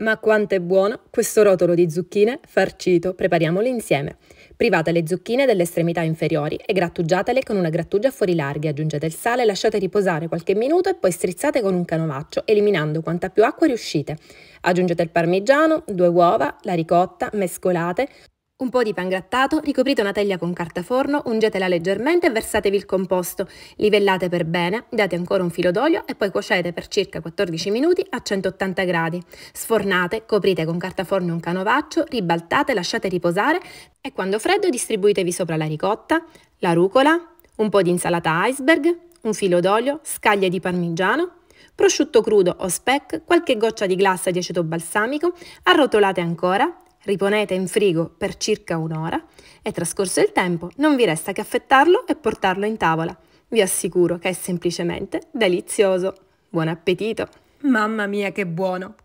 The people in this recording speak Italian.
Ma quanto è buono questo rotolo di zucchine farcito, prepariamolo insieme. Private le zucchine delle estremità inferiori e grattugiatele con una grattugia fuori larghe. aggiungete il sale, lasciate riposare qualche minuto e poi strizzate con un canovaccio, eliminando quanta più acqua riuscite. Aggiungete il parmigiano, due uova, la ricotta, mescolate, un po' di pan grattato, ricoprite una teglia con carta forno, ungetela leggermente e versatevi il composto. Livellate per bene, date ancora un filo d'olio e poi cuocete per circa 14 minuti a 180 gradi. Sfornate, coprite con carta forno un canovaccio, ribaltate, lasciate riposare e quando freddo distribuitevi sopra la ricotta, la rucola, un po' di insalata iceberg, un filo d'olio, scaglie di parmigiano, prosciutto crudo o speck, qualche goccia di glassa di aceto balsamico, arrotolate ancora Riponete in frigo per circa un'ora e trascorso il tempo non vi resta che affettarlo e portarlo in tavola. Vi assicuro che è semplicemente delizioso. Buon appetito! Mamma mia che buono!